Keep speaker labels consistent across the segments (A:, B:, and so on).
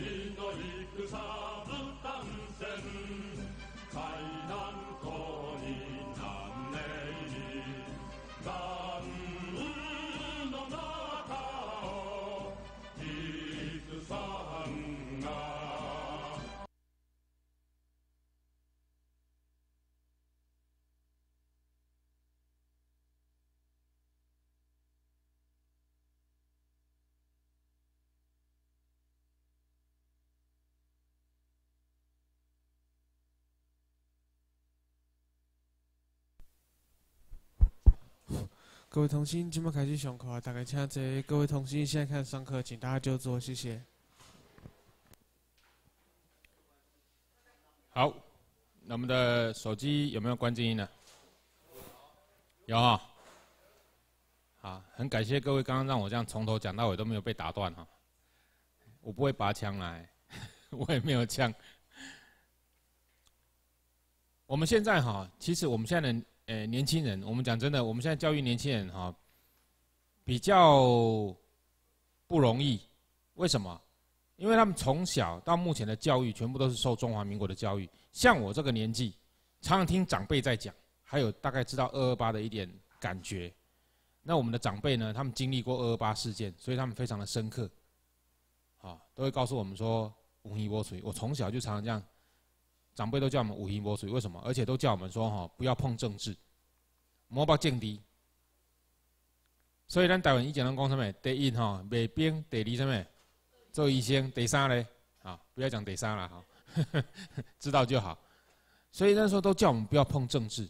A: 인도이 그 사람 各位同心，今麦开始上课，大家请坐。各位同心，现在开始上课，请大家就坐，谢谢。好，那我们的手机有没有关静音呢？有啊。好，很感谢各位刚刚让我这样从头讲到尾都没有被打断哈。我不会拔枪来，我也没有枪。我们现在哈，其实我们现在的。诶，年轻人，我们讲真的，我们现在教育年轻人哈，比较不容易。为什么？因为他们从小到目前的教育，全部都是受中华民国的教育。像我这个年纪，常常听长辈在讲，还有大概知道二二八的一点感觉。那我们的长辈呢，他们经历过二二八事件，所以他们非常的深刻，啊，都会告诉我们说，吴一波水”。我，从小就常常这样。长辈都叫我们五行博主，为什么？而且都叫我们说哈，不要碰政治，莫抱近敌。所以呢，台湾一讲到讲什么，第一哈，卖兵；第二什么，做医生；第三嘞，啊，不要讲第三了，哈，知道就好。所以那时候都叫我们不要碰政治，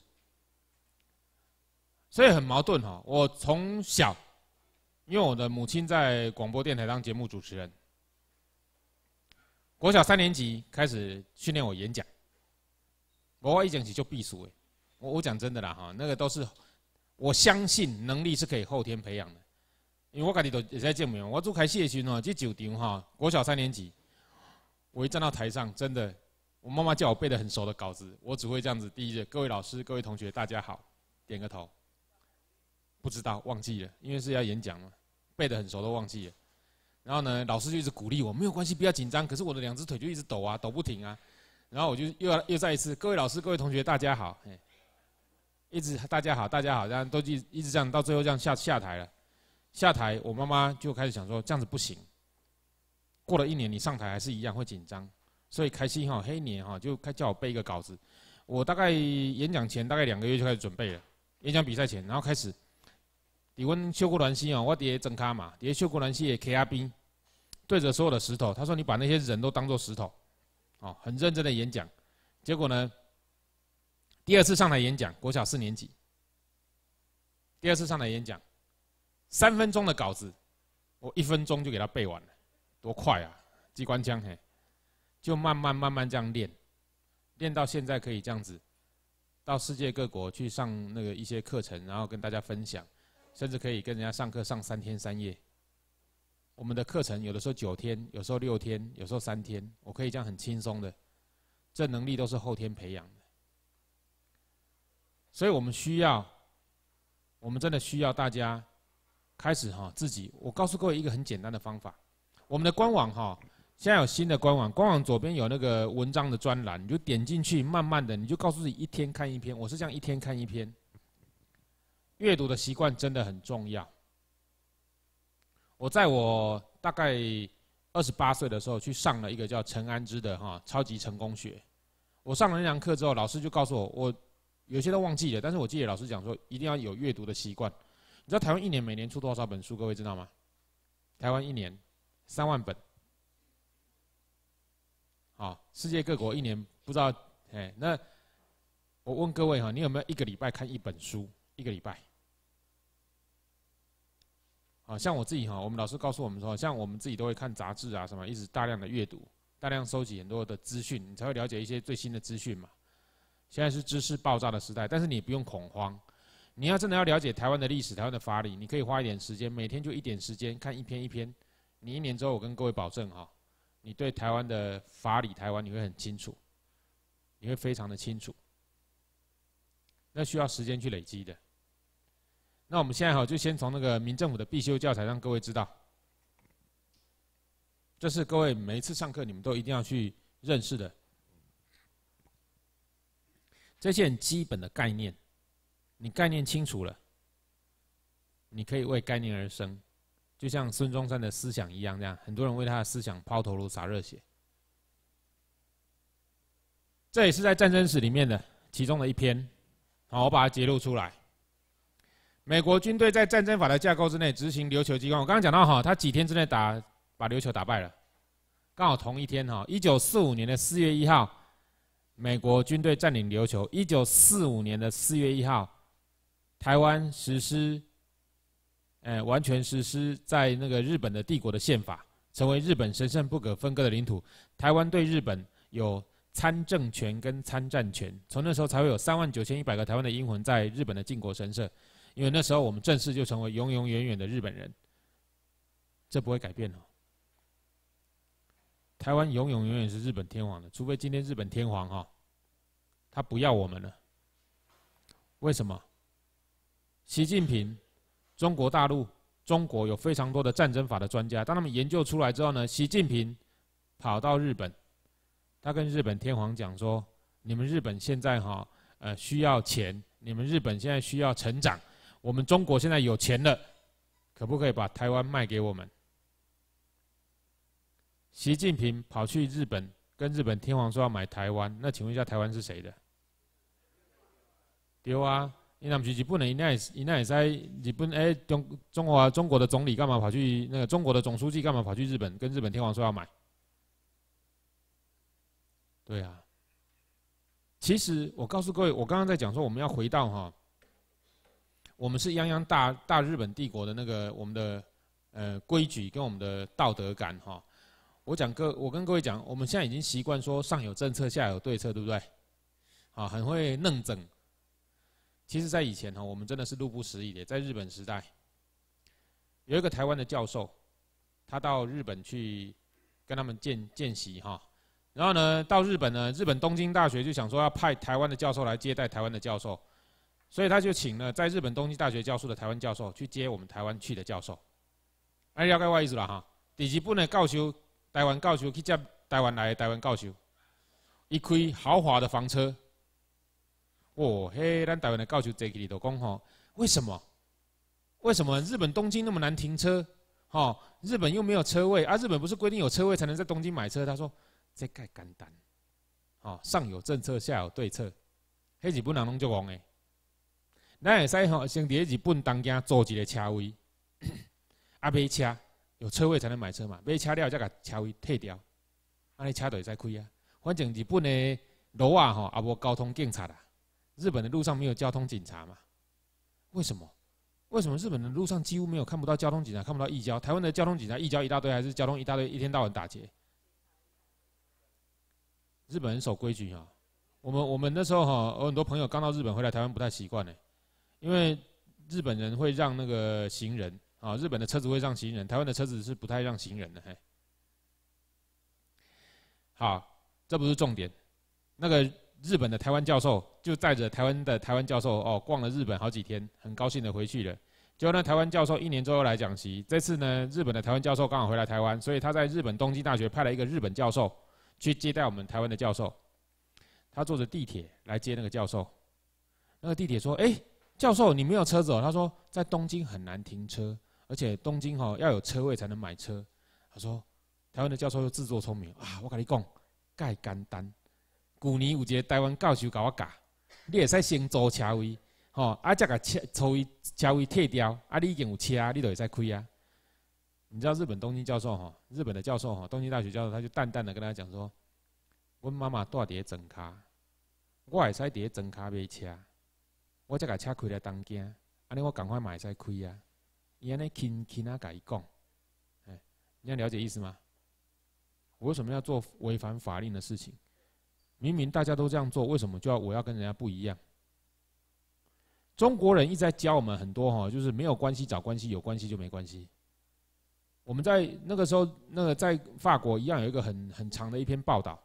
A: 所以很矛盾哈。我从小，因为我的母亲在广播电台当节目主持人，国小三年级开始训练我演讲。我话一讲起就避暑诶，我我讲真的啦哈，那个都是我相信能力是可以后天培养的，因为我跟你都也在证明，我做开谢群。哦，去酒店哈，国小三年级，我一站到台上，真的，我妈妈叫我背的很熟的稿子，我只会这样子第一句，各位老师、各位同学，大家好，点个头，不知道忘记了，因为是要演讲嘛，背的很熟都忘记了，然后呢，老师就一直鼓励我，没有关系，不要紧张，可是我的两只腿就一直抖啊，抖不停啊。然后我就又要又再一次，各位老师、各位同学，大家好，一直大家好，大家好，然后都一一直这样，到最后这样下下台了，下台，我妈妈就开始想说这样子不行。过了一年，你上台还是一样会紧张，所以开心哈，黑年哈，就开叫我背一个稿子。我大概演讲前大概两个月就开始准备了，演讲比赛前，然后开始。你温秀过兰溪啊，我爹真卡嘛，爹秀过兰溪 K R B，对着所有的石头，他说你把那些人都当做石头。哦，很认真的演讲，结果呢？第二次上台演讲，国小四年级。第二次上台演讲，三分钟的稿子，我一分钟就给他背完了，多快啊！机关枪嘿，就慢慢慢慢这样练，练到现在可以这样子，到世界各国去上那个一些课程，然后跟大家分享，甚至可以跟人家上课上三天三夜。我们的课程有的时候九天，有时候六天，有时候三天，我可以这样很轻松的。这能力都是后天培养的，所以我们需要，我们真的需要大家开始哈自己。我告诉各位一个很简单的方法，我们的官网哈现在有新的官网，官网左边有那个文章的专栏，你就点进去，慢慢的你就告诉自己一天看一篇，我是这样一天看一篇。阅读的习惯真的很重要。我在我大概二十八岁的时候，去上了一个叫陈安之的哈超级成功学。我上了那堂课之后，老师就告诉我，我有些都忘记了，但是我记得老师讲说，一定要有阅读的习惯。你知道台湾一年每年出多少本书？各位知道吗？台湾一年三万本。好，世界各国一年不知道哎，那我问各位哈，你有没有一个礼拜看一本书？一个礼拜？啊，像我自己哈，我们老师告诉我们说，像我们自己都会看杂志啊，什么一直大量的阅读，大量收集很多的资讯，你才会了解一些最新的资讯嘛。现在是知识爆炸的时代，但是你不用恐慌。你要真的要了解台湾的历史、台湾的法理，你可以花一点时间，每天就一点时间看一篇一篇。你一年之后，我跟各位保证哈，你对台湾的法理、台湾你会很清楚，你会非常的清楚。那需要时间去累积的。那我们现在哈就先从那个民政府的必修教材，让各位知道，这是各位每一次上课你们都一定要去认识的，这些很基本的概念，你概念清楚了，你可以为概念而生，就像孙中山的思想一样，这样很多人为他的思想抛头颅洒热血。这也是在战争史里面的其中的一篇，好，我把它揭露出来。美国军队在战争法的架构之内执行琉球机关。我刚刚讲到哈，他几天之内打把琉球打败了，刚好同一天哈，一九四五年的四月一号，美国军队占领琉球。一九四五年的四月一号，台湾实施，哎，完全实施在那个日本的帝国的宪法，成为日本神圣不可分割的领土。台湾对日本有参政权跟参战权，从那时候才会有三万九千一百个台湾的英魂在日本的靖国神社。因为那时候我们正式就成为永永远远的日本人，这不会改变哦。台湾永永远远是日本天皇的，除非今天日本天皇哈，他不要我们了。为什么？习近平，中国大陆，中国有非常多的战争法的专家，当他们研究出来之后呢，习近平跑到日本，他跟日本天皇讲说：“你们日本现在哈，呃，需要钱，你们日本现在需要成长。”我们中国现在有钱了，可不可以把台湾卖给我们？习近平跑去日本跟日本天皇说要买台湾，那请问一下，台湾是谁的？对啊，因为他们不能，因那，因那，也在日本，哎，中中华中国的总理干嘛跑去那个中国的总书记干嘛跑去日本跟日本天皇说要买？对啊，其实我告诉各位，我刚刚在讲说我们要回到哈。我们是泱泱大大日本帝国的那个我们的呃规矩跟我们的道德感哈，我讲各我跟各位讲，我们现在已经习惯说上有政策下有对策，对不对？啊，很会弄整。其实，在以前哈，我们真的是路不拾遗。在日本时代，有一个台湾的教授，他到日本去跟他们见见习哈，然后呢，到日本呢，日本东京大学就想说要派台湾的教授来接待台湾的教授。所以他就请了在日本东京大学教书的台湾教授去接我们台湾去的教授，哎，了解我意思了哈？底级不能高雄，台湾教授去接台湾来台湾教授，一开豪华的房车，哦，嘿，咱台湾的教授坐起嚟都讲吼，为什么？为什么日本东京那么难停车？哦，日本又没有车位啊？日本不是规定有车位才能在东京买车？他说，这盖简单，哦，上有政策，下有对策，嘿，日本人拢就忘。诶。咱会使吼，先咧日本东京租一个车位，啊买车，有车位才能买车嘛。买车了再把车位退掉，安尼车就会再开啊。反正日本的路啊吼，也无交通警察啦。日本的路上没有交通警察嘛？为什么？为什么日本的路上几乎没有看不到交通警察，看不到异交？台湾的交通警察异交一大堆，还是交通一大堆，一天到晚打劫。日本人守规矩啊。我们我们那时候吼，有很多朋友刚到日本回来，台湾不太习惯呢。因为日本人会让那个行人啊，日本的车子会让行人，台湾的车子是不太让行人的。嗨，好，这不是重点。那个日本的台湾教授就带着台湾的台湾教授哦，逛了日本好几天，很高兴的回去了。结果呢，台湾教授一年之后来讲习，这次呢，日本的台湾教授刚好回来台湾，所以他在日本东京大学派了一个日本教授去接待我们台湾的教授。他坐着地铁来接那个教授，那个地铁说：“哎。”教授，你没有车子哦？他说，在东京很难停车，而且东京吼要有车位才能买车。他说，台湾的教授又自作聪明啊！我跟你讲，介简单。去年有一个台湾教授甲我讲，你也使先租车位，吼，啊，再把车车位车位退掉，啊，你已经有车你都会使开啊。你知道日本东京教授吼，日本的教授吼，东京大学教授他就淡淡的跟他讲说，我妈妈住伫个砖卡，我也会使伫个卡买车。我再把车开了东京，安尼我赶快买再开啊！伊安尼轻轻啊甲伊讲，哎，你了解意思吗？我为什么要做违反法令的事情？明明大家都这样做，为什么就要我要跟人家不一样？中国人一直在教我们很多哈，就是没有关系找关系，有关系就没关系。我们在那个时候，那个在法国一样有一个很很长的一篇报道，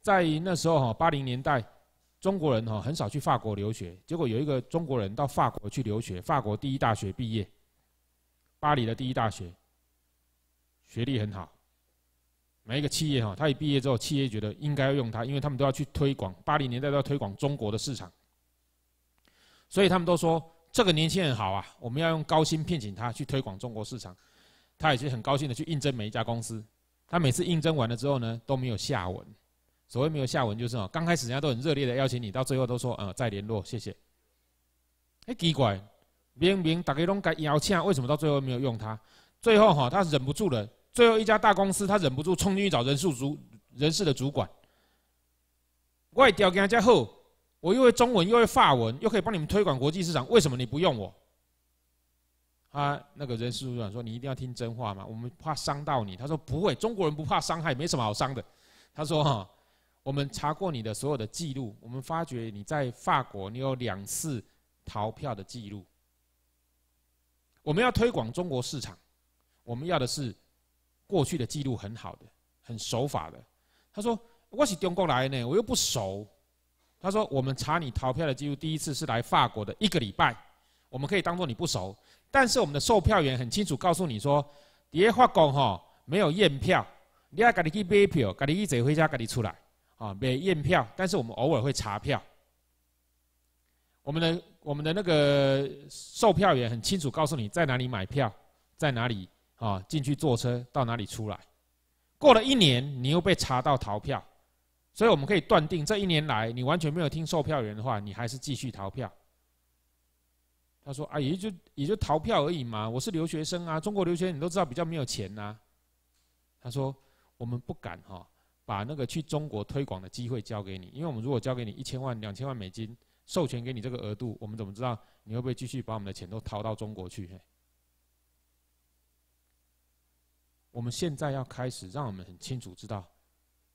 A: 在那时候哈八零年代。中国人哈很少去法国留学，结果有一个中国人到法国去留学，法国第一大学毕业，巴黎的第一大学，学历很好。每一个企业哈，他一毕业之后，企业觉得应该要用他，因为他们都要去推广，八零年代都要推广中国的市场。所以他们都说这个年轻人好啊，我们要用高薪聘请他去推广中国市场。他也是很高兴的去应征每一家公司，他每次应征完了之后呢，都没有下文。所谓没有下文，就是哦，刚开始人家都很热烈的邀请你，到最后都说，嗯，再联络，谢谢。哎，奇怪，明明大家都甲邀请，为什么到最后没有用他？最后哈，他忍不住了。最后一家大公司，他忍不住冲进去找人事主人事的主管，外调跟人家后，我又会中文，又会法文，又可以帮你们推广国际市场，为什么你不用我？啊，那个人事主管说，你一定要听真话嘛，我们怕伤到你。他说不会，中国人不怕伤害，没什么好伤的。他说哈。我们查过你的所有的记录，我们发觉你在法国你有两次逃票的记录。我们要推广中国市场，我们要的是过去的记录很好的、很守法的。他说我是中国来的，我又不熟。他说我们查你逃票的记录，第一次是来法国的一个礼拜，我们可以当做你不熟。但是我们的售票员很清楚告诉你说，在法国哈没有验票，你要赶紧去买票，赶紧一走回家，赶紧出来。啊，没验票，但是我们偶尔会查票。我们的我们的那个售票员很清楚告诉你在哪里买票，在哪里啊进去坐车到哪里出来。过了一年，你又被查到逃票，所以我们可以断定这一年来你完全没有听售票员的话，你还是继续逃票。他说啊，也就也就逃票而已嘛，我是留学生啊，中国留学生你都知道比较没有钱呐。他说我们不敢哈。把那个去中国推广的机会交给你，因为我们如果交给你一千万、两千万美金，授权给你这个额度，我们怎么知道你会不会继续把我们的钱都掏到中国去？我们现在要开始，让我们很清楚知道，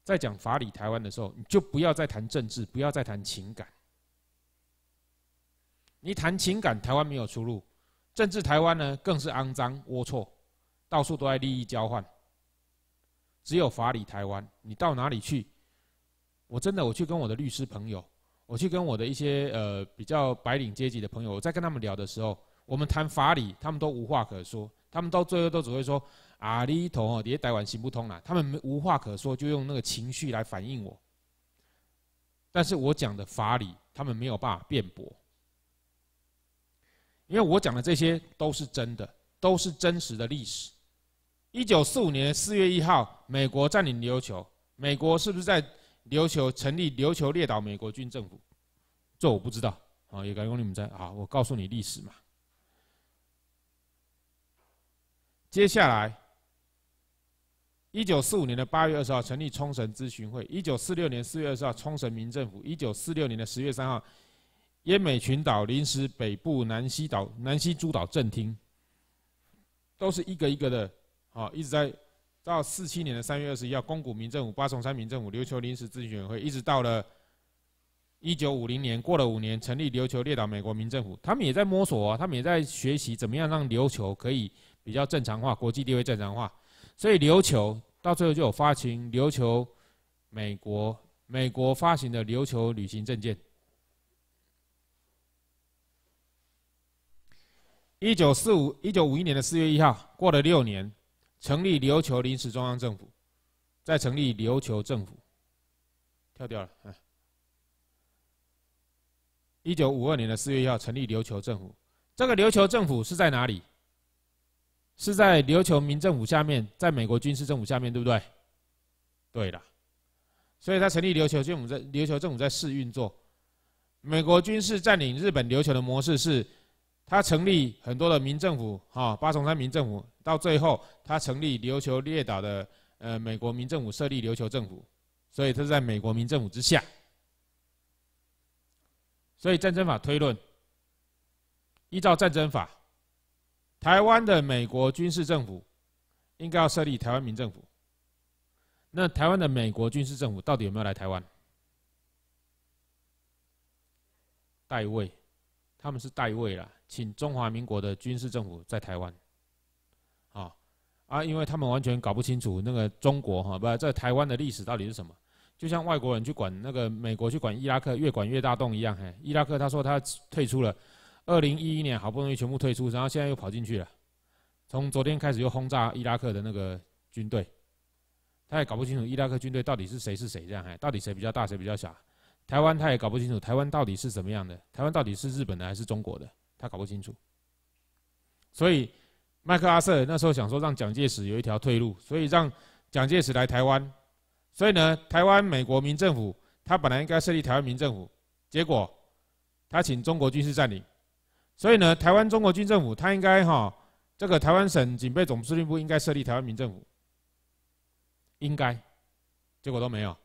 A: 在讲法理台湾的时候，你就不要再谈政治，不要再谈情感。你谈情感，台湾没有出路；政治台湾呢，更是肮脏龌龊，到处都在利益交换。只有法理台湾，你到哪里去？我真的，我去跟我的律师朋友，我去跟我的一些呃比较白领阶级的朋友，我在跟他们聊的时候，我们谈法理，他们都无话可说，他们到最后都只会说阿里头哦，你台湾行不通了。他们无话可说，就用那个情绪来反映我。但是我讲的法理，他们没有办法辩驳，因为我讲的这些都是真的，都是真实的历史。一九四五年四月一号，美国占领琉球。美国是不是在琉球成立琉球列岛美国军政府？这我不知道。啊，也敢用你们在？好，我告诉你历史嘛。接下来，一九四五年的八月二十号成立冲绳咨询会。一九四六年四月二十号冲绳民政府。一九四六年的十月三号，奄美群岛临时北部南西岛南西诸岛正厅，都是一个一个的。哦，一直在到四七年的三月二十一号，公股民政府、八重三民政府、琉球临时咨询委员会，一直到了一九五零年，过了五年，成立琉球列岛美国民政府。他们也在摸索啊，他们也在学习怎么样让琉球可以比较正常化，国际地位正常化。所以琉球到最后就有发行琉球美国美国发行的琉球旅行证件。一九四五一九五一年的四月一号，过了六年。成立琉球临时中央政府，再成立琉球政府。跳掉了，嗯。一九五二年的四月一号成立琉球政府，这个琉球政府是在哪里？是在琉球民政府下面，在美国军事政府下面，对不对？对的。所以他成立琉球政府，在琉球政府在试运作。美国军事占领日本琉球的模式是。他成立很多的民政府，哈，八重山民政府，到最后他成立琉球列岛的呃美国民政府，设立琉球政府，所以他是在美国民政府之下。所以战争法推论，依照战争法，台湾的美国军事政府应该要设立台湾民政府。那台湾的美国军事政府到底有没有来台湾？代位，他们是代位了。请中华民国的军事政府在台湾，啊啊！因为他们完全搞不清楚那个中国哈，不在台湾的历史到底是什么？就像外国人去管那个美国去管伊拉克，越管越大洞一样。嘿，伊拉克他说他退出了，二零一一年好不容易全部退出，然后现在又跑进去了。从昨天开始又轰炸伊拉克的那个军队，他也搞不清楚伊拉克军队到底是谁是谁这样？嘿，到底谁比较大，谁比较小？台湾他也搞不清楚，台湾到底是什么样的？台湾到底是日本的还是中国的？他搞不清楚，所以麦克阿瑟那时候想说让蒋介石有一条退路，所以让蒋介石来台湾，所以呢，台湾美国民政府他本来应该设立台湾民政府，结果他请中国军事占领，所以呢，台湾中国军政府他应该哈这个台湾省警备总司令部应该设立台湾民政府，应该，结果都没有，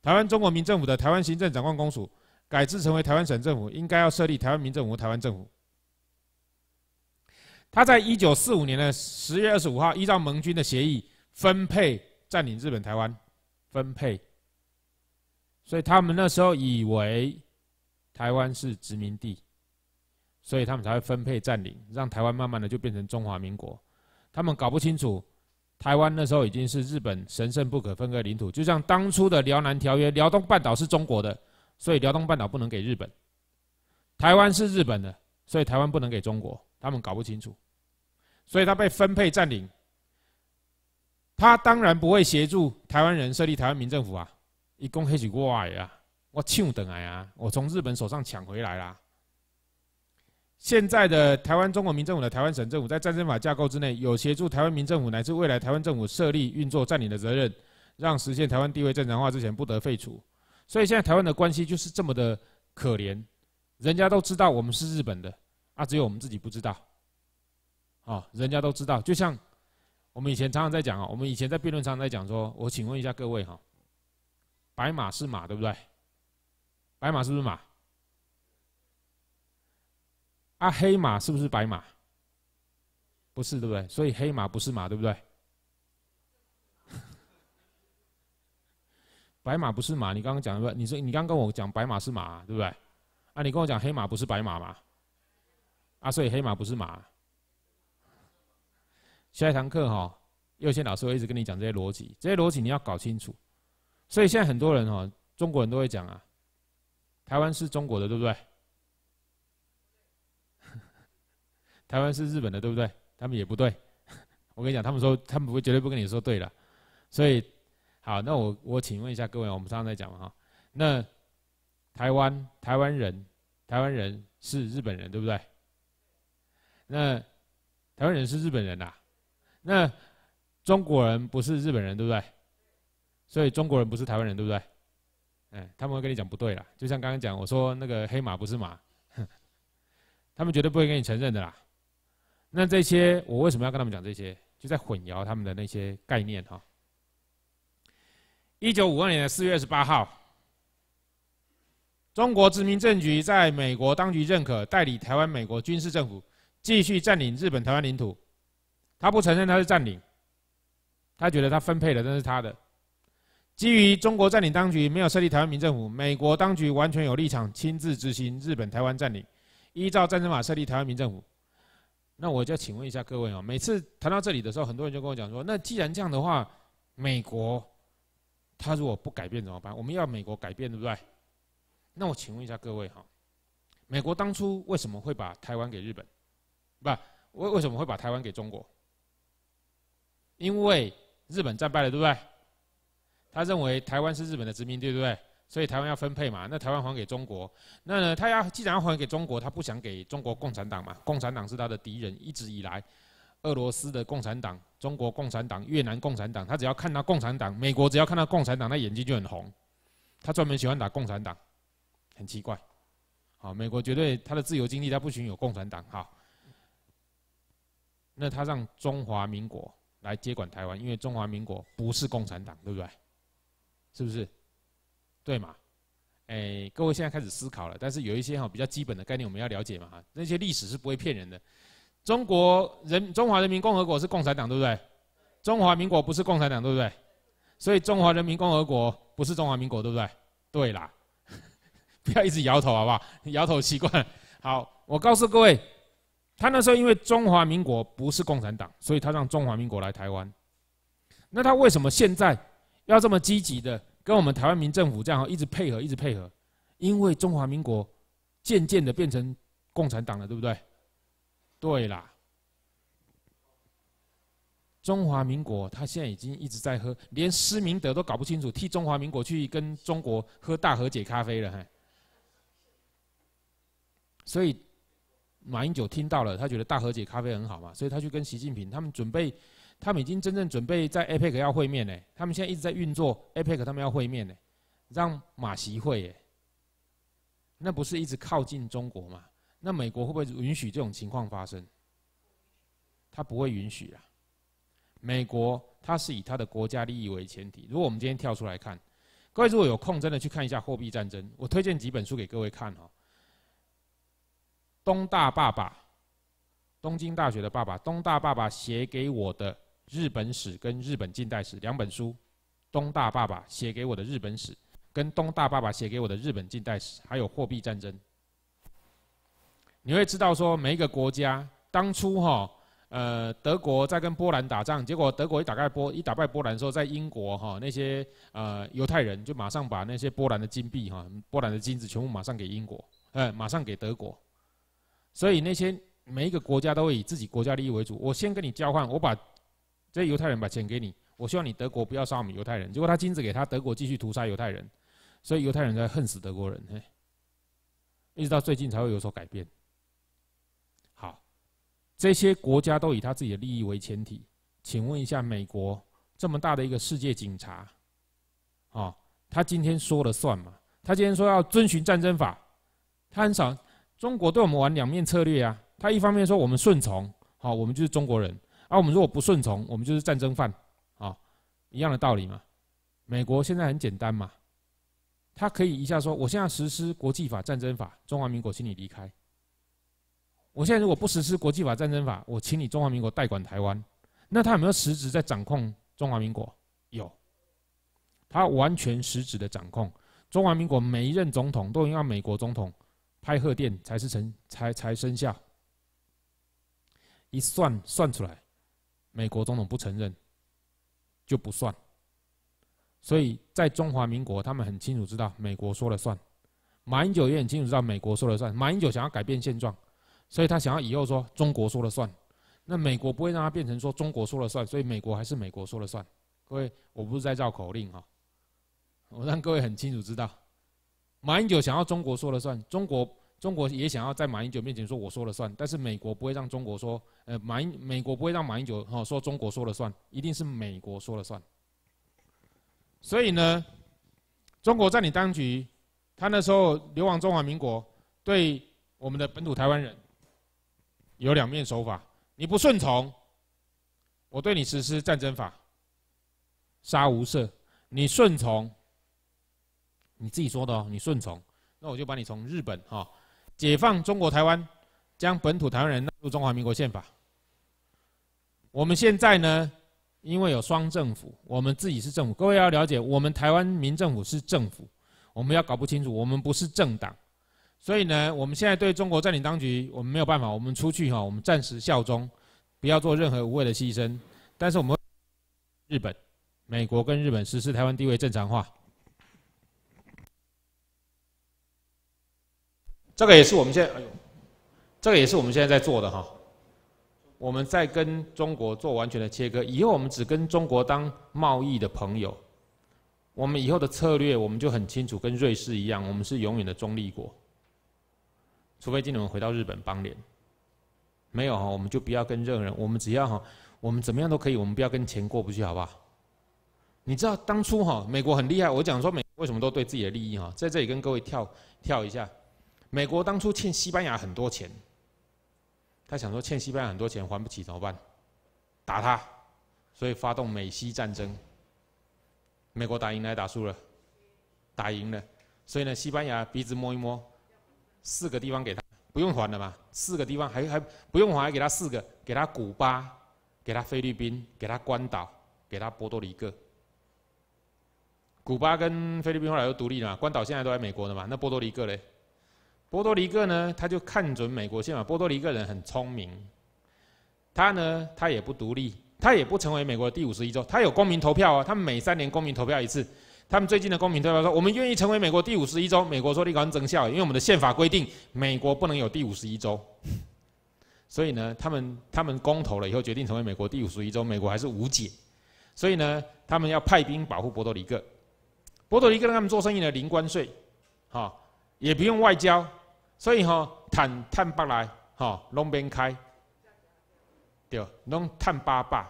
A: 台湾中国民政府的台湾行政长官公署改制成为台湾省政府，应该要设立台湾民政府和台湾政府。他在一九四五年的十月二十五号，依照盟军的协议分配占领日本台湾，分配，所以他们那时候以为台湾是殖民地，所以他们才会分配占领，让台湾慢慢的就变成中华民国。他们搞不清楚，台湾那时候已经是日本神圣不可分割领土，就像当初的辽南条约，辽东半岛是中国的，所以辽东半岛不能给日本，台湾是日本的，所以台湾不能给中国。他们搞不清楚。所以他被分配占领，他当然不会协助台湾人设立台湾民政府啊！一共黑几国呀，我抢等来啊！我从日本手上抢回来啦！现在的台湾中国民政府的台湾省政府，在战争法架构之内，有协助台湾民政府乃至未来台湾政府设立、运作、占领的责任，让实现台湾地位正常化之前不得废除。所以现在台湾的关系就是这么的可怜，人家都知道我们是日本的，啊，只有我们自己不知道。哦，人家都知道，就像我们以前常常在讲哦，我们以前在辩论场在讲说，我请问一下各位哈，白马是马对不对？白马是不是马？啊，黑马是不是白马？不是对不对？所以黑马不是马对不对？白马不是马，你刚刚讲的，你说你刚跟我讲白马是马对不对？啊，你跟我讲黑马不是白马嘛？啊，所以黑马不是马。下一堂课哈，有些老师会一直跟你讲这些逻辑，这些逻辑你要搞清楚。所以现在很多人哈，中国人都会讲啊，台湾是中国的，对不对？台湾是日本的，对不对？他们也不对。我跟你讲，他们说他们会绝对不跟你说对了。所以，好，那我我请问一下各位，我们刚刚在讲嘛哈，那台湾台湾人台湾人是日本人，对不对？那台湾人是日本人呐？那中国人不是日本人，对不对？所以中国人不是台湾人，对不对？哎，他们会跟你讲不对啦。就像刚刚讲，我说那个黑马不是马，他们绝对不会跟你承认的啦。那这些我为什么要跟他们讲这些？就在混淆他们的那些概念哈。一九五二年的四月二十八号，中国殖民政局在美国当局认可，代理台湾美国军事政府继续占领日本台湾领土。他不承认他是占领，他觉得他分配的那是他的。基于中国占领当局没有设立台湾民政府，美国当局完全有立场亲自执行日本台湾占领，依照战争法设立台湾民政府。那我就请问一下各位哦，每次谈到这里的时候，很多人就跟我讲说：那既然这样的话，美国他如果不改变怎么办？我们要美国改变，对不对？那我请问一下各位哈，美国当初为什么会把台湾给日本？不，为为什么会把台湾给中国？因为日本战败了，对不对？他认为台湾是日本的殖民地，对不对？所以台湾要分配嘛，那台湾还给中国。那呢，他要既然要还给中国，他不想给中国共产党嘛？共产党是他的敌人，一直以来，俄罗斯的共产党、中国共产党、越南共产党，他只要看到共产党，美国只要看到共产党，他眼睛就很红。他专门喜欢打共产党，很奇怪。好，美国绝对他的自由经济，他不许有共产党。好，那他让中华民国。来接管台湾，因为中华民国不是共产党，对不对？是不是？对嘛？哎，各位现在开始思考了，但是有一些哈比较基本的概念我们要了解嘛？那些历史是不会骗人的。中国人，中华人民共和国是共产党，对不对？中华民国不是共产党，对不对？所以中华人民共和国不是中华民国，对不对？对啦，不要一直摇头好不好？摇头习惯。好，我告诉各位。他那时候因为中华民国不是共产党，所以他让中华民国来台湾。那他为什么现在要这么积极的跟我们台湾民政府这样一直配合，一直配合？因为中华民国渐渐的变成共产党了，对不对？对啦，中华民国他现在已经一直在喝，连施明德都搞不清楚，替中华民国去跟中国喝大和解咖啡了，嘿。所以。马英九听到了，他觉得大和解咖啡很好嘛，所以他去跟习近平，他们准备，他们已经真正准备在 APEC 要会面呢。他们现在一直在运作 APEC，他们要会面呢，让马习会，那不是一直靠近中国嘛？那美国会不会允许这种情况发生？他不会允许啊，美国他是以他的国家利益为前提。如果我们今天跳出来看，各位如果有空，真的去看一下货币战争，我推荐几本书给各位看哈。东大爸爸，东京大学的爸爸。东大爸爸写给我的《日本史》跟《日本近代史》两本书，东大爸爸写给我的《日本史》跟东大爸爸写给我的《日本近代史》，还有货币战争，你会知道说，每一个国家当初哈，呃，德国在跟波兰打仗，结果德国一打败波一打败波兰候，在英国哈那些呃犹太人就马上把那些波兰的金币哈，波兰的金子全部马上给英国，哎，马上给德国。所以那些每一个国家都会以自己国家利益为主。我先跟你交换，我把这犹太人把钱给你，我希望你德国不要杀我们犹太人。如果他金子给他，德国继续屠杀犹太人，所以犹太人在恨死德国人，一直到最近才会有所改变。好，这些国家都以他自己的利益为前提。请问一下，美国这么大的一个世界警察，啊，他今天说了算吗？他今天说要遵循战争法，他很少。中国对我们玩两面策略啊，他一方面说我们顺从，好，我们就是中国人；而我们如果不顺从，我们就是战争犯，啊，一样的道理嘛。美国现在很简单嘛，他可以一下说，我现在实施国际法、战争法，中华民国请你离开。我现在如果不实施国际法、战争法，我请你中华民国代管台湾。那他有没有实质在掌控中华民国？有，他完全实质的掌控中华民国每一任总统都应按美国总统。开贺电才是成才才生效。一算算出来，美国总统不承认就不算。所以在中华民国，他们很清楚知道美国说了算。马英九也很清楚知道美国说了算。马英九想要改变现状，所以他想要以后说中国说了算。那美国不会让他变成说中国说了算，所以美国还是美国说了算。各位，我不是在绕口令哈，我让各位很清楚知道，马英九想要中国说了算，中国。中国也想要在马英九面前说我说了算，但是美国不会让中国说，呃，马英美国不会让马英九哈说中国说了算，一定是美国说了算。所以呢，中国在你当局，他那时候流亡中华民国，对我们的本土台湾人有两面手法，你不顺从，我对你实施战争法，杀无赦；你顺从，你自己说的哦，你顺从，那我就把你从日本哈。解放中国台湾，将本土台湾人纳入中华民国宪法。我们现在呢，因为有双政府，我们自己是政府。各位要了解，我们台湾民政府是政府，我们要搞不清楚，我们不是政党。所以呢，我们现在对中国占领当局，我们没有办法，我们出去哈，我们暂时效忠，不要做任何无谓的牺牲。但是我们，日本、美国跟日本实施台湾地位正常化。这个也是我们现，哎呦，这个也是我们现在在做的哈，我们在跟中国做完全的切割，以后我们只跟中国当贸易的朋友，我们以后的策略我们就很清楚，跟瑞士一样，我们是永远的中立国，除非今天我们回到日本邦联，没有哈，我们就不要跟任何人，我们只要哈，我们怎么样都可以，我们不要跟钱过不去，好不好？你知道当初哈，美国很厉害，我讲说美为什么都对自己的利益哈，在这里跟各位跳跳一下。美国当初欠西班牙很多钱，他想说欠西班牙很多钱还不起怎么办？打他，所以发动美西战争。美国打赢了是打输了？打赢了，所以呢，西班牙鼻子摸一摸，四个地方给他，不用还了嘛，四个地方还还不用还，还给他四个，给他古巴，给他菲律宾，给他关岛，给他波多黎各。古巴跟菲律宾后来都独立了，嘛，关岛现在都在美国的嘛？那波多黎各嘞？波多黎各呢，他就看准美国宪法。波多黎各人很聪明，他呢，他也不独立，他也不成为美国的第五十一州。他有公民投票啊，他们每三年公民投票一次。他们最近的公民投票说，我们愿意成为美国第五十一州。美国说立刻见效，因为我们的宪法规定，美国不能有第五十一州。所以呢，他们他们公投了以后决定成为美国第五十一州，美国还是无解。所以呢，他们要派兵保护波多黎各。波多黎各人他们做生意呢，零关税，哈，也不用外交。所以吼，碳碳巴来吼，拢免开，对，拢探八百。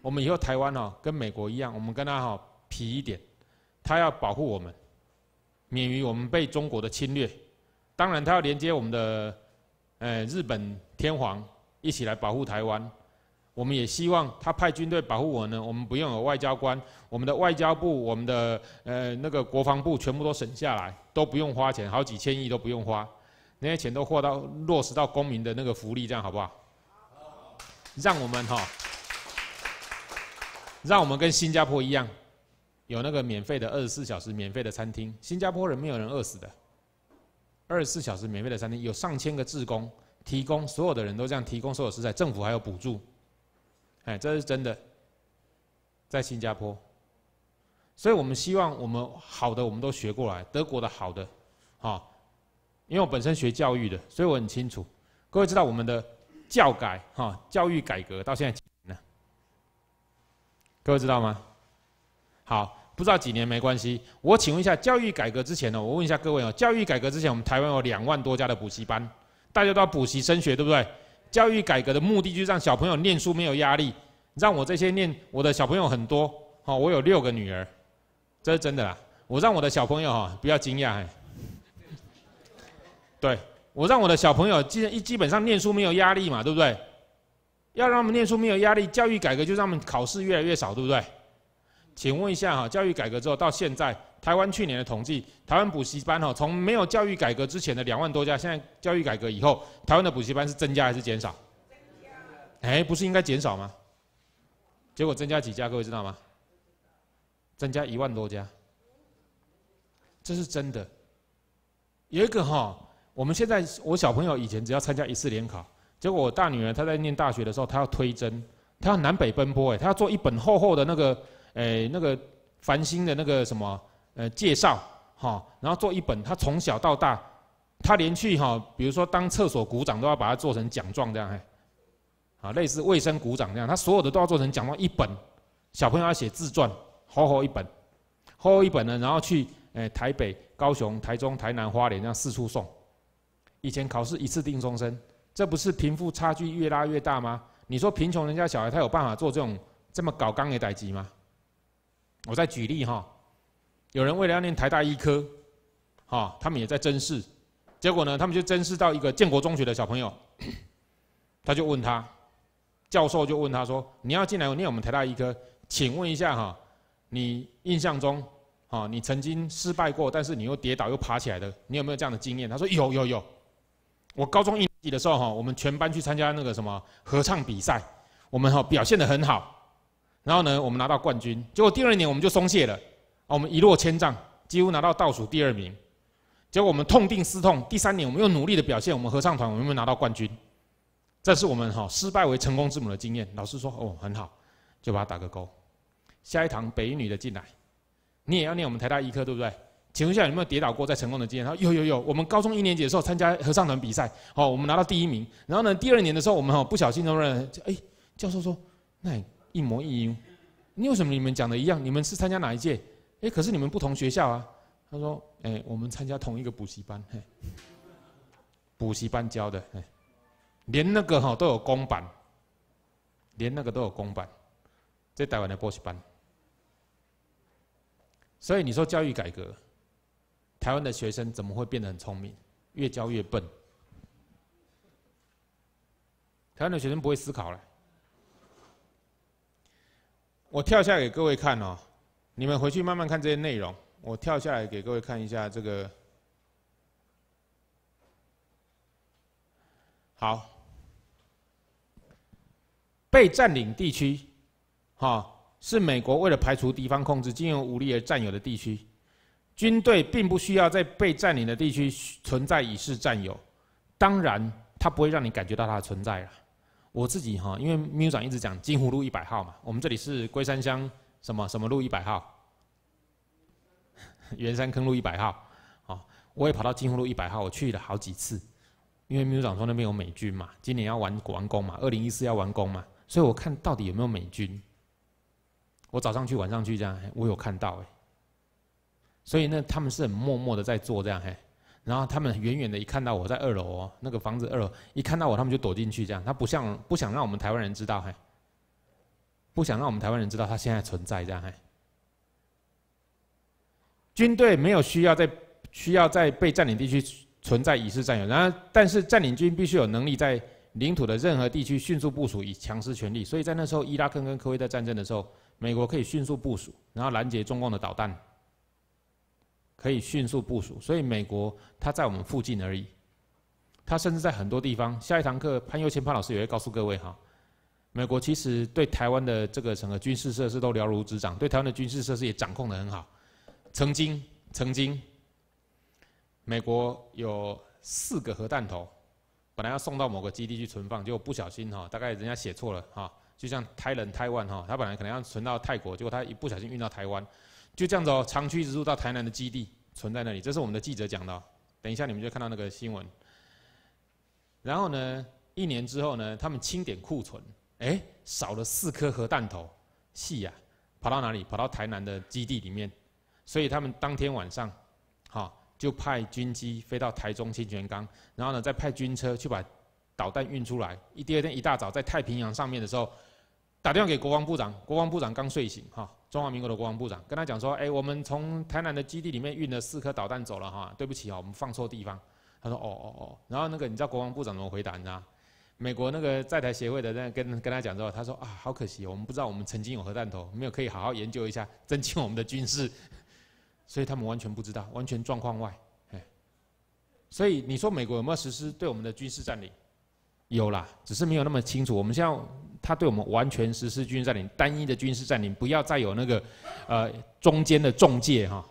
A: 我们以后台湾哦，跟美国一样，我们跟他吼皮一点，他要保护我们，免于我们被中国的侵略。当然，他要连接我们的诶日本天皇一起来保护台湾。我们也希望他派军队保护我呢。我们不用有外交官，我们的外交部、我们的呃那个国防部全部都省下来，都不用花钱，好几千亿都不用花，那些钱都获到落实到公民的那个福利，这样好不好？让我们哈，让我们跟新加坡一样，有那个免费的二十四小时免费的餐厅。新加坡人没有人饿死的，二十四小时免费的餐厅有上千个志工提供，所有的人都这样提供所有食材，政府还有补助。哎，这是真的，在新加坡，所以我们希望我们好的我们都学过来，德国的好的，啊，因为我本身学教育的，所以我很清楚。各位知道我们的教改哈，教育改革到现在几年了，各位知道吗？好，不知道几年没关系。我请问一下，教育改革之前呢？我问一下各位哦，教育改革之前，我们台湾有两万多家的补习班，大家都要补习升学，对不对？教育改革的目的就是让小朋友念书没有压力，让我这些念我的小朋友很多，好，我有六个女儿，这是真的啦。我让我的小朋友哈不要惊讶，哎，对我让我的小朋友基基本上念书没有压力嘛，对不对？要让他们念书没有压力，教育改革就让他们考试越来越少，对不对？请问一下哈，教育改革之后到现在。台湾去年的统计，台湾补习班哦，从没有教育改革之前的两万多家，现在教育改革以后，台湾的补习班是增加还是减少？增加。哎，不是应该减少吗？结果增加几家，各位知道吗？增加一万多家。这是真的。有一个哈，我们现在我小朋友以前只要参加一次联考，结果我大女儿她在念大学的时候，她要推甄，她要南北奔波哎，她要做一本厚厚的那个哎那个繁星的那个什么。呃，介绍哈，然后做一本，他从小到大，他连去哈，比如说当厕所鼓掌都要把它做成奖状这样，哎，啊，类似卫生鼓掌这样，他所有的都要做成奖状一本，小朋友要写自传厚厚一本，厚厚一本呢，然后去呃台北、高雄、台中、台南、花莲这样四处送，以前考试一次定终身，这不是贫富差距越拉越大吗？你说贫穷人家小孩他有办法做这种这么搞钢铁代级吗？我再举例哈。有人为了要念台大医科，哈，他们也在甄试，结果呢，他们就甄试到一个建国中学的小朋友，他就问他，教授就问他说：“你要进来念我们台大医科，请问一下哈，你印象中，哈，你曾经失败过，但是你又跌倒又爬起来的，你有没有这样的经验？”他说：“有有有，我高中一年级的时候哈，我们全班去参加那个什么合唱比赛，我们哈表现得很好，然后呢，我们拿到冠军，结果第二年我们就松懈了。”啊，我们一落千丈，几乎拿到倒数第二名。结果我们痛定思痛，第三年我们又努力的表现，我们合唱团我们有拿到冠军。这是我们哈失败为成功之母的经验。老师说哦很好，就把它打个勾。下一堂北一女的进来，你也要念我们台大医科对不对？请问一下有没有跌倒过在成功的经验？他说有有有，我们高中一年级的时候参加合唱团比赛，哦我们拿到第一名。然后呢第二年的时候我们哈不小心呢认哎教授说那一模一样，你为什么你们讲的一样？你们是参加哪一届？哎，可是你们不同学校啊。他说：“哎，我们参加同一个补习班，补习班教的，连那个哈都有公版，连那个都有公版，在台湾的补习班。所以你说教育改革，台湾的学生怎么会变得很聪明？越教越笨，台湾的学生不会思考了。我跳下给各位看哦。”你们回去慢慢看这些内容。我跳下来给各位看一下这个。好，被占领地区，哈，是美国为了排除敌方控制、金融武力而占有的地区。军队并不需要在被占领的地区存在以示占有，当然，它不会让你感觉到它的存在了。我自己哈，因为秘书长一直讲金湖路一百号嘛，我们这里是龟山乡。什么什么路一百号，圆山坑路一百号，哦，我也跑到金湖路一百号，我去了好几次，因为秘书长说那边有美军嘛，今年要完完工嘛，二零一四要完工嘛，所以我看到底有没有美军。我早上去晚上去这样，我有看到哎，所以呢，他们是很默默的在做这样嘿，然后他们远远的一看到我在二楼哦，那个房子二楼一看到我，他们就躲进去这样，他不像不想让我们台湾人知道嘿。不想让我们台湾人知道他现在存在这样。军队没有需要在需要在被占领地区存在以示占有，然后但是占领军必须有能力在领土的任何地区迅速部署以强势权力。所以在那时候，伊拉克跟科威特战争的时候，美国可以迅速部署，然后拦截中共的导弹，可以迅速部署。所以美国它在我们附近而已，它甚至在很多地方。下一堂课潘佑谦潘老师也会告诉各位哈。美国其实对台湾的这个整个军事设施都了如指掌，对台湾的军事设施也掌控得很好。曾经，曾经，美国有四个核弹头，本来要送到某个基地去存放，结果不小心哈，大概人家写错了哈，就像台人台湾哈，他本来可能要存到泰国，结果他一不小心运到台湾，就这样子哦，长驱直入到台南的基地，存在那里。这是我们的记者讲的，等一下你们就看到那个新闻。然后呢，一年之后呢，他们清点库存。哎，少了四颗核弹头，系呀，跑到哪里？跑到台南的基地里面，所以他们当天晚上，哈，就派军机飞到台中清泉岗，然后呢，再派军车去把导弹运出来。一第二天一大早，在太平洋上面的时候，打电话给国防部长，国防部长刚睡醒，哈，中华民国的国防部长跟他讲说，哎，我们从台南的基地里面运了四颗导弹走了，哈，对不起啊，我们放错地方。他说，哦哦哦，然后那个你知道国防部长怎么回答？你知道？美国那个在台协会的在跟跟他讲之后，他说啊，好可惜，我们不知道我们曾经有核弹头，没有可以好好研究一下，增进我们的军事。所以他们完全不知道，完全状况外。哎，所以你说美国有没有实施对我们的军事占领？有啦，只是没有那么清楚。我们现在他对我们完全实施军事占领，单一的军事占领，不要再有那个呃中间的中介哈。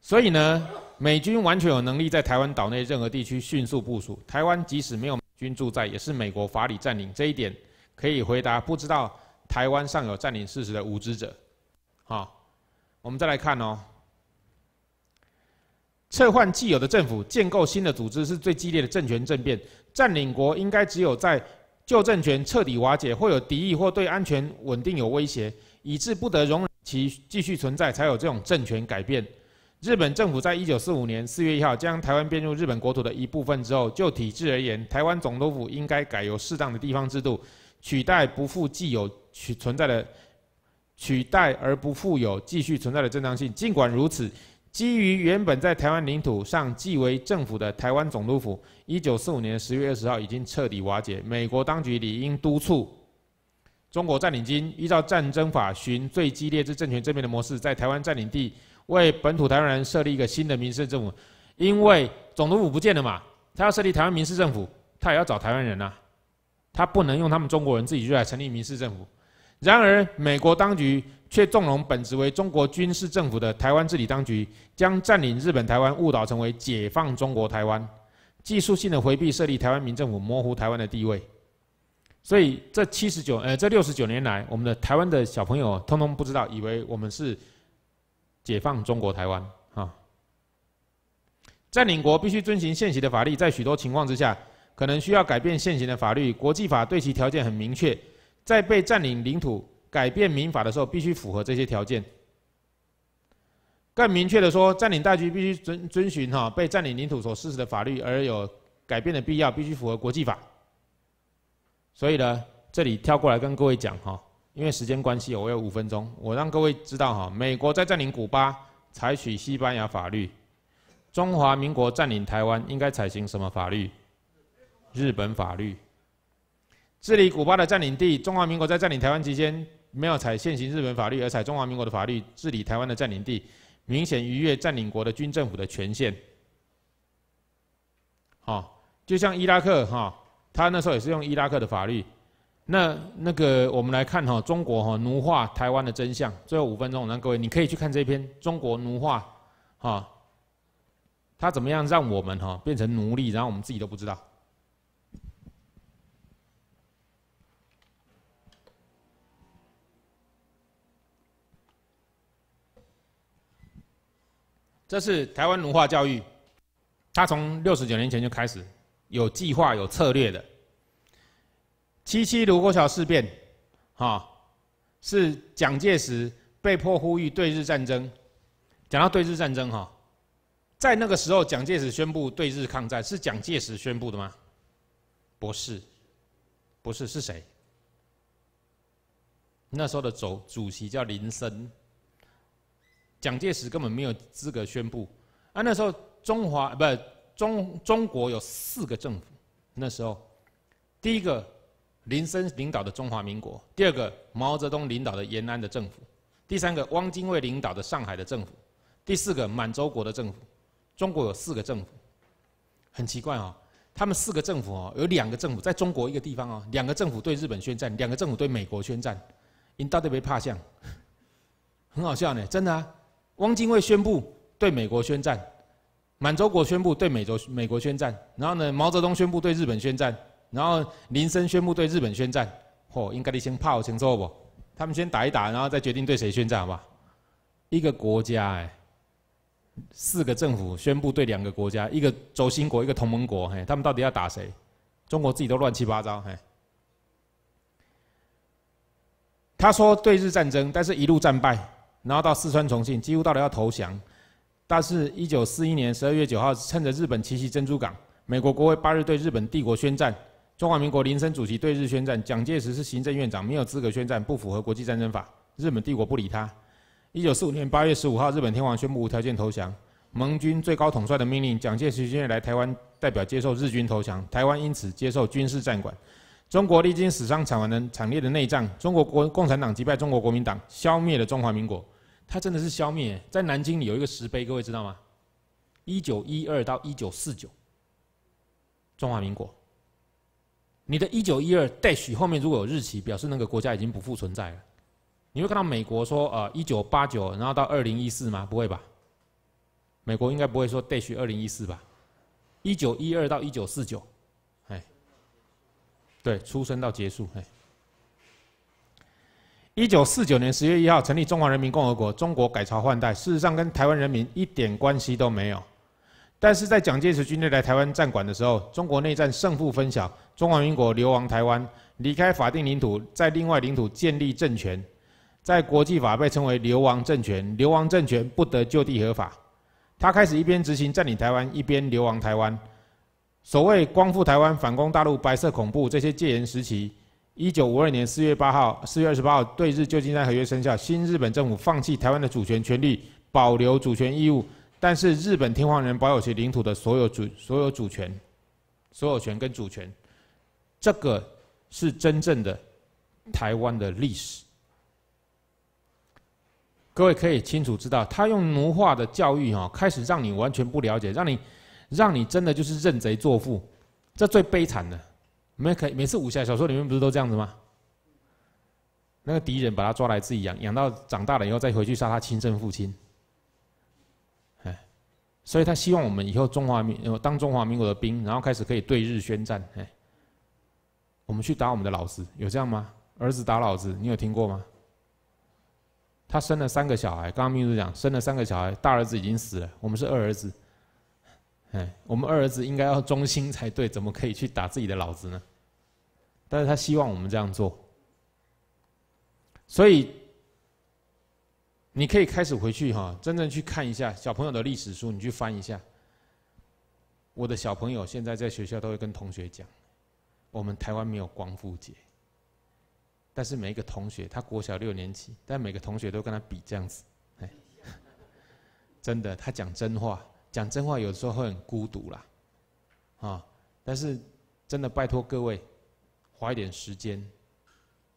A: 所以呢？美军完全有能力在台湾岛内任何地区迅速部署。台湾即使没有美军驻在，也是美国法理占领。这一点可以回答不知道台湾尚有占领事实的无知者。好，我们再来看哦。撤换既有的政府，建构新的组织，是最激烈的政权政变。占领国应该只有在旧政权彻底瓦解，或有敌意，或对安全稳定有威胁，以致不得容忍其继续存在，才有这种政权改变。日本政府在一九四五年四月一号将台湾编入日本国土的一部分之后，就体制而言，台湾总督府应该改由适当的地方制度取代，不复既有存在的取代而不负有继续存在的正当性。尽管如此，基于原本在台湾领土上即为政府的台湾总督府，一九四五年十月二十号已经彻底瓦解。美国当局理应督促中国占领军依照战争法寻最激烈之政权正面的模式，在台湾占领地。为本土台湾人设立一个新的民事政府，因为总统府不见了嘛，他要设立台湾民事政府，他也要找台湾人呐，他不能用他们中国人自己就来成立民事政府。然而，美国当局却纵容本职为中国军事政府的台湾治理当局，将占领日本台湾误导成为解放中国台湾，技术性的回避设立台湾民政府，模糊台湾的地位。所以，这七十九呃，这六十九年来，我们的台湾的小朋友通通不知道，以为我们是。解放中国台湾，哈。占领国必须遵循现行的法律，在许多情况之下，可能需要改变现行的法律。国际法对其条件很明确，在被占领领土改变民法的时候，必须符合这些条件。更明确的说，占领大局必须遵遵循哈被占领领土所实施的法律，而有改变的必要，必须符合国际法。所以呢，这里跳过来跟各位讲哈。因为时间关系，我有五分钟，我让各位知道哈，美国在占领古巴采取西班牙法律，中华民国占领台湾应该采行什么法律？日本法律。治理古巴的占领地，中华民国在占领台湾期间没有采现行日本法律，而采中华民国的法律治理台湾的占领地，明显逾越占领国的军政府的权限。好，就像伊拉克哈，他那时候也是用伊拉克的法律。那那个，我们来看哈，中国哈奴化台湾的真相。最后五分钟，让各位你可以去看这篇《中国奴化》，哈，他怎么样让我们哈变成奴隶，然后我们自己都不知道。这是台湾奴化教育，他从六十九年前就开始有计划、有策略的。七七卢沟桥事变，哈，是蒋介石被迫呼吁对日战争。讲到对日战争，哈，在那个时候，蒋介石宣布对日抗战，是蒋介石宣布的吗？不是，不是，是谁？那时候的主主席叫林森。蒋介石根本没有资格宣布。啊，那时候中华不中中国有四个政府，那时候，第一个。林森领导的中华民国，第二个毛泽东领导的延安的政府，第三个汪精卫领导的上海的政府，第四个满洲国的政府。中国有四个政府，很奇怪哦。他们四个政府哦，有两个政府在中国一个地方哦，两个政府对日本宣战，两个政府对美国宣战。你到底被怕像？很好笑呢，真的。汪精卫宣布对美国宣战，满洲国宣布对美洲美国宣战，然后呢，毛泽东宣布对日本宣战。然后，林森宣布对日本宣战。嚯，应该你先泡清楚不？他们先打一打，然后再决定对谁宣战，好不好？一个国家，哎，四个政府宣布对两个国家，一个轴心国，一个同盟国。嘿，他们到底要打谁？中国自己都乱七八糟。嘿，他说对日战争，但是一路战败，然后到四川重庆，几乎到底要投降。但是，一九四一年十二月九号，趁着日本奇袭珍珠港，美国国会八日对日本帝国宣战。中华民国临森主席对日宣战，蒋介石是行政院长，没有资格宣战，不符合国际战争法。日本帝国不理他。一九四五年八月十五号，日本天皇宣布无条件投降。盟军最高统帅的命令，蒋介石亲自来台湾代表接受日军投降，台湾因此接受军事战管。中国历经史上惨完的惨烈的内战，中国国共产党击败中国国民党，消灭了中华民国。他真的是消灭。在南京里有一个石碑，各位知道吗？一九一二到一九四九，中华民国。你的一九一二 dash 后面如果有日期，表示那个国家已经不复存在了。你会看到美国说呃一九八九，然后到二零一四吗？不会吧，美国应该不会说 dash 二零一四吧？一九一二到一九四九，哎，对，出生到结束。哎，一九四九年十月一号成立中华人民共和国，中国改朝换代，事实上跟台湾人民一点关系都没有。但是在蒋介石军队来台湾占管的时候，中国内战胜负分晓，中华民国流亡台湾，离开法定领土，在另外领土建立政权，在国际法被称为流亡政权。流亡政权不得就地合法，他开始一边执行占领台湾，一边流亡台湾。所谓光复台湾、反攻大陆、白色恐怖这些戒严时期。一九五二年四月八号、四月二十八号对日旧金山合约生效，新日本政府放弃台湾的主权权利，保留主权义务。但是日本天皇人保有其领土的所有主所有主权、所有权跟主权，这个是真正的台湾的历史。各位可以清楚知道，他用奴化的教育哈，开始让你完全不了解，让你让你真的就是认贼作父，这最悲惨的。每可以每次武侠小说里面不是都这样子吗？那个敌人把他抓来自己养，养到长大了以后再回去杀他亲生父亲。所以他希望我们以后中华民当中华民国的兵，然后开始可以对日宣战。哎，我们去打我们的老子，有这样吗？儿子打老子，你有听过吗？他生了三个小孩，刚刚秘书讲生了三个小孩，大儿子已经死了，我们是二儿子。哎，我们二儿子应该要忠心才对，怎么可以去打自己的老子呢？但是他希望我们这样做，所以。你可以开始回去哈，真正去看一下小朋友的历史书，你去翻一下。我的小朋友现在在学校都会跟同学讲，我们台湾没有光复节。但是每一个同学，他国小六年级，但每个同学都跟他比这样子，哎，真的，他讲真话，讲真话有时候会很孤独啦，啊，但是真的拜托各位，花一点时间。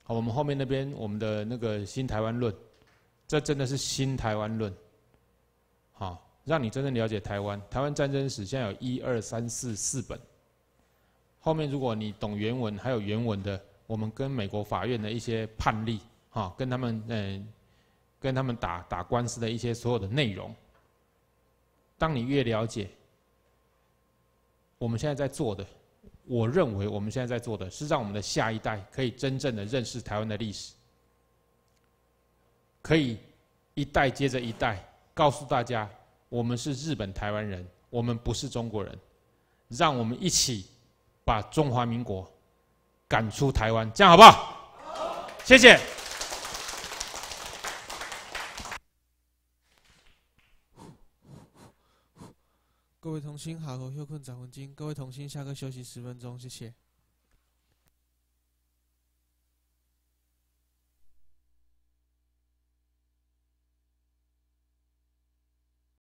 A: 好，我们后面那边我们的那个新台湾论。这真的是新台湾论，好，让你真正了解台湾。台湾战争史现在有一二三四四本，后面如果你懂原文，还有原文的，我们跟美国法院的一些判例，哈，跟他们嗯，跟他们打打官司的一些所有的内容。当你越了解，我们现在在做的，我认为我们现在在做的是让我们的下一代可以真正的认识台湾的历史。可以一代接着一代告诉大家，我们是日本台湾人，我们不是中国人，让我们一起把中华民国赶出台湾，这样好不好？谢谢。各位同心，下课休困十分钟。各位同心，下课休息十分钟，谢谢。